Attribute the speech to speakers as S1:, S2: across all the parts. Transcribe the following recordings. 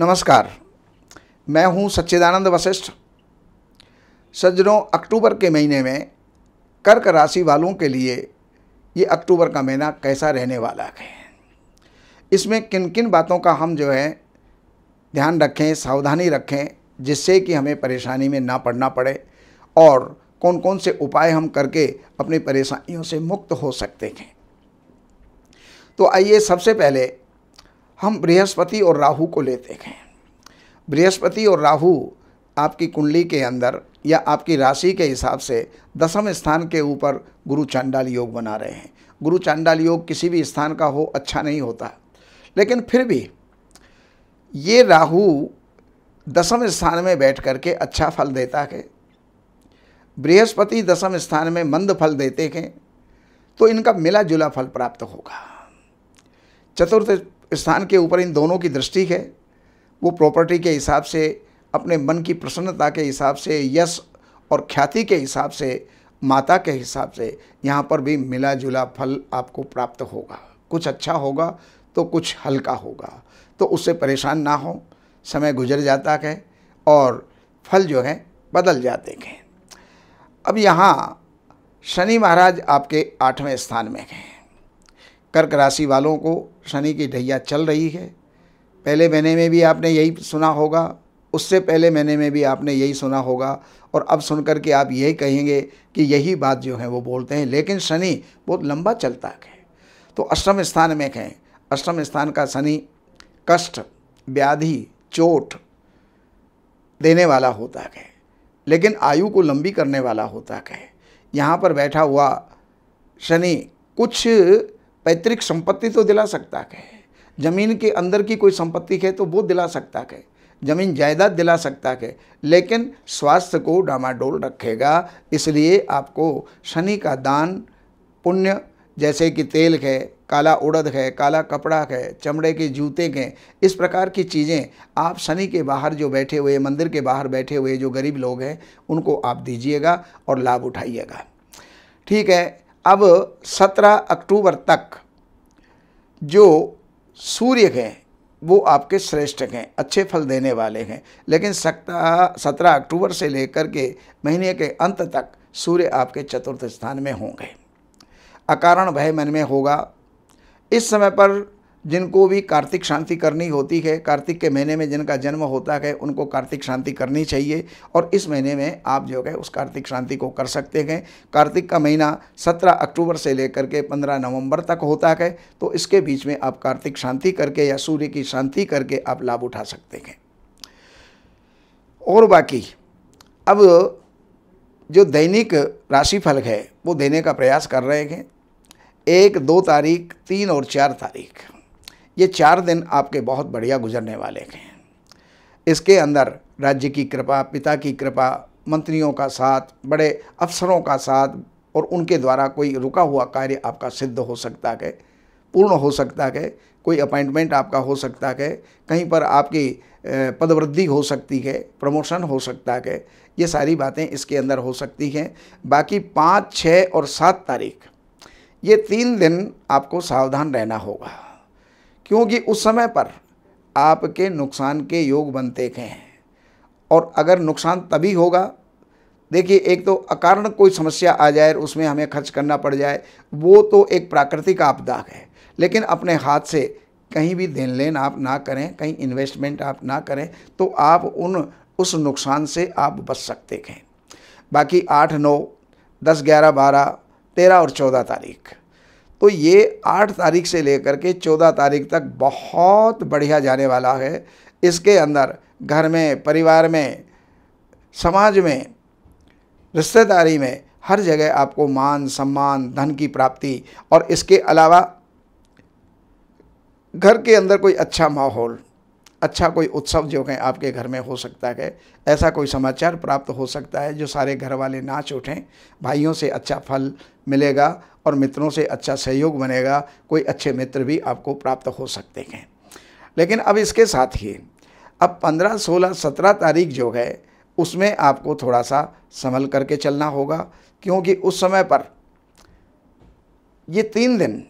S1: नमस्कार मैं हूं सच्चिदानंद वशिष्ठ सज्जनों अक्टूबर के महीने में कर्क राशि वालों के लिए ये अक्टूबर का महीना कैसा रहने वाला है इसमें किन किन बातों का हम जो है ध्यान रखें सावधानी रखें जिससे कि हमें परेशानी में ना पड़ना पड़े और कौन कौन से उपाय हम करके अपनी परेशानियों से मुक्त हो सकते हैं तो आइए सबसे पहले हम बृहस्पति और राहु को लेते हैं बृहस्पति और राहु आपकी कुंडली के अंदर या आपकी राशि के हिसाब से दसम स्थान के ऊपर गुरु चांडाल योग बना रहे हैं गुरु चांडाल योग किसी भी स्थान का हो अच्छा नहीं होता लेकिन फिर भी ये राहु दसम स्थान में बैठ करके अच्छा फल देता है बृहस्पति दसम स्थान में मंद फल देते हैं तो इनका मिला जुला फल प्राप्त होगा चतुर्थ स्थान के ऊपर इन दोनों की दृष्टि है वो प्रॉपर्टी के हिसाब से अपने मन की प्रसन्नता के हिसाब से यश और ख्याति के हिसाब से माता के हिसाब से यहाँ पर भी मिला जुला फल आपको प्राप्त होगा कुछ अच्छा होगा तो कुछ हल्का होगा तो उससे परेशान ना हो समय गुजर जाता है और फल जो है बदल जाते हैं अब यहाँ शनि महाराज आपके आठवें स्थान में हैं कर्क राशि वालों को शनि की ढैया चल रही है पहले महीने में भी आपने यही सुना होगा उससे पहले महीने में भी आपने यही सुना होगा और अब सुन कर के आप यही कहेंगे कि यही बात जो है वो बोलते हैं लेकिन शनि बहुत लंबा चलता है तो अष्टम स्थान में कहें अष्टम स्थान का शनि कष्ट व्याधि चोट देने वाला होता है लेकिन आयु को लंबी करने वाला होता है यहाँ पर बैठा हुआ शनि कुछ पैतृक संपत्ति तो दिला सकता है ज़मीन के अंदर की कोई संपत्ति है तो वो दिला सकता है ज़मीन जायदाद दिला सकता है लेकिन स्वास्थ्य को डामाडोल रखेगा इसलिए आपको शनि का दान पुण्य जैसे कि तेल है काला उड़द है काला कपड़ा है चमड़े के जूते हैं इस प्रकार की चीज़ें आप शनि के बाहर जो बैठे हुए मंदिर के बाहर बैठे हुए जो गरीब लोग हैं उनको आप दीजिएगा और लाभ उठाइएगा ठीक है अब 17 अक्टूबर तक जो सूर्य हैं वो आपके श्रेष्ठ हैं अच्छे फल देने वाले हैं लेकिन सप्ताह सत्रह अक्टूबर से लेकर के महीने के अंत तक सूर्य आपके चतुर्थ स्थान में होंगे अकारण भय मन में होगा इस समय पर जिनको भी कार्तिक शांति करनी होती है कार्तिक के महीने में जिनका जन्म होता है उनको कार्तिक शांति करनी चाहिए और इस महीने में आप जो है उस कार्तिक शांति को कर सकते हैं कार्तिक का महीना 17 अक्टूबर से लेकर के 15 नवंबर तक होता है तो इसके बीच में आप कार्तिक शांति करके या सूर्य की शांति करके आप लाभ उठा सकते हैं और बाकी अब जो दैनिक राशिफल है वो देने का प्रयास कर रहे हैं एक दो तारीख तीन और चार तारीख ये चार दिन आपके बहुत बढ़िया गुजरने वाले हैं इसके अंदर राज्य की कृपा पिता की कृपा मंत्रियों का साथ बड़े अफसरों का साथ और उनके द्वारा कोई रुका हुआ कार्य आपका सिद्ध हो सकता है पूर्ण हो सकता है कोई अपॉइंटमेंट आपका हो सकता है कहीं पर आपकी पदवृद्धि हो सकती है प्रमोशन हो सकता है ये सारी बातें इसके अंदर हो सकती हैं बाकी पाँच छः और सात तारीख ये तीन दिन आपको सावधान रहना होगा क्योंकि उस समय पर आपके नुकसान के योग बनते गए हैं और अगर नुकसान तभी होगा देखिए एक तो अकारण कोई समस्या आ जाए उसमें हमें खर्च करना पड़ जाए वो तो एक प्राकृतिक आपदा है लेकिन अपने हाथ से कहीं भी देन लेन आप ना करें कहीं इन्वेस्टमेंट आप ना करें तो आप उन उस नुकसान से आप बच सकते हैं बाकी आठ नौ दस ग्यारह बारह तेरह और चौदह तारीख तो ये आठ तारीख से लेकर के चौदह तारीख तक बहुत बढ़िया जाने वाला है इसके अंदर घर में परिवार में समाज में रिश्तेदारी में हर जगह आपको मान सम्मान धन की प्राप्ति और इसके अलावा घर के अंदर कोई अच्छा माहौल अच्छा कोई उत्सव जो है आपके घर में हो सकता है ऐसा कोई समाचार प्राप्त हो सकता है जो सारे घर वाले नाच उठें भाइयों से अच्छा फल मिलेगा और मित्रों से अच्छा सहयोग बनेगा कोई अच्छे मित्र भी आपको प्राप्त हो सकते हैं लेकिन अब इसके साथ ही अब 15, 16, 17 तारीख जो है उसमें आपको थोड़ा सा संभल करके चलना होगा क्योंकि उस समय पर ये तीन दिन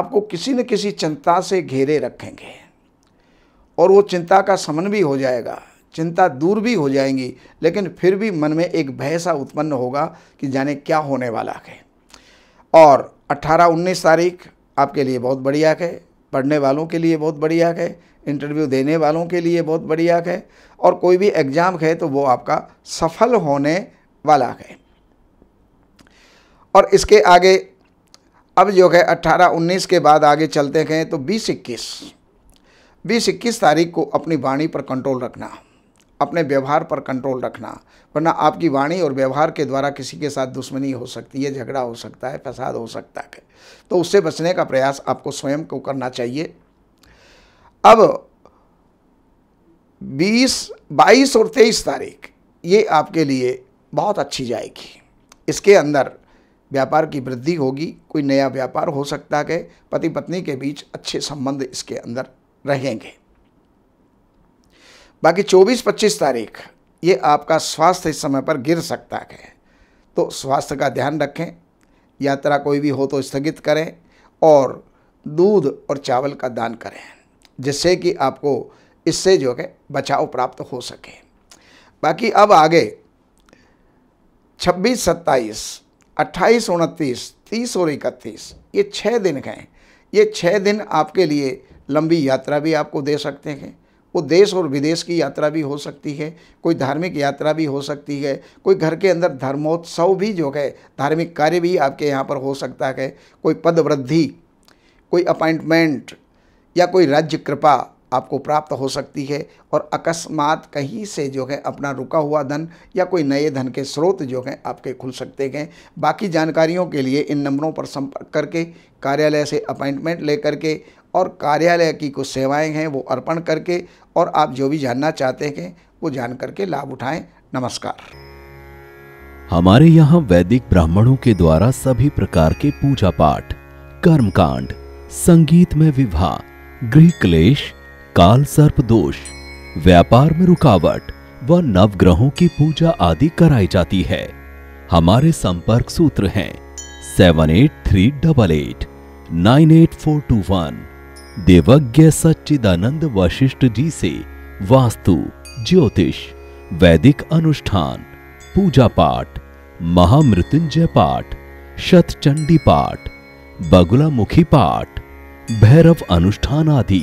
S1: आपको किसी न किसी चिंता से घेरे रखेंगे और वो चिंता का समन भी हो जाएगा चिंता दूर भी हो जाएंगी लेकिन फिर भी मन में एक भय सा उत्पन्न होगा कि जाने क्या होने वाला है और 18-19 तारीख आपके लिए बहुत बढ़िया है पढ़ने वालों के लिए बहुत बढ़िया है इंटरव्यू देने वालों के लिए बहुत बढ़िया है और कोई भी एग्ज़ाम है तो वो आपका सफल होने वाला है और इसके आगे अब जो है 18-19 के बाद आगे चलते हैं तो बीस इक्कीस बीस इक्कीस तारीख को अपनी वाणी पर कंट्रोल रखना अपने व्यवहार पर कंट्रोल रखना वरना आपकी वाणी और व्यवहार के द्वारा किसी के साथ दुश्मनी हो सकती है झगड़ा हो सकता है फसाद हो सकता है तो उससे बचने का प्रयास आपको स्वयं को करना चाहिए अब 20, 22 और 23 तारीख ये आपके लिए बहुत अच्छी जाएगी इसके अंदर व्यापार की वृद्धि होगी कोई नया व्यापार हो सकता है पति पत्नी के बीच अच्छे संबंध इसके अंदर रहेंगे बाकी 24-25 तारीख ये आपका स्वास्थ्य इस समय पर गिर सकता है तो स्वास्थ्य का ध्यान रखें यात्रा कोई भी हो तो स्थगित करें और दूध और चावल का दान करें जिससे कि आपको इससे जो है बचाव प्राप्त हो सके बाकी अब आगे 26, 27, 28, 29, 30 और 31 ये छः दिन हैं ये छः दिन आपके लिए लंबी यात्रा भी आपको दे सकते हैं वो देश और विदेश की यात्रा भी हो सकती है कोई धार्मिक यात्रा भी हो सकती है कोई घर के अंदर धर्मोत्सव भी जो है धार्मिक कार्य भी आपके यहाँ पर हो सकता है कोई पद वृद्धि कोई अपॉइंटमेंट या कोई राज्य कृपा आपको प्राप्त हो सकती है और अकस्मात कहीं से जो है अपना रुका हुआ धन या कोई नए धन के स्रोत जो हैं आपके खुल सकते हैं बाकी जानकारियों के लिए इन नंबरों पर संपर्क करके कार्यालय से अपॉइंटमेंट ले करके और कार्यालय की कुछ सेवाएं हैं वो अर्पण करके और आप जो भी जानना चाहते हैं वो जान करके लाभ उठाएं नमस्कार
S2: हमारे यहाँ वैदिक ब्राह्मणों के द्वारा सभी प्रकार के पूजा पाठ कर्मकांड संगीत में विवाह गृह क्लेश काल सर्प दोष व्यापार में रुकावट व नवग्रहों की पूजा आदि कराई जाती है हमारे संपर्क सूत्र हैं seven eight three double eight nine eight four two one Devagya Sachchidanand Vashishtha ji से वास्तु ज्योतिष वैदिक अनुष्ठान पूजा पाठ महामृत्युंजय पाठ शतचंडी पाठ बगुला मुखी पाठ भैरव अनुष्ठान आदि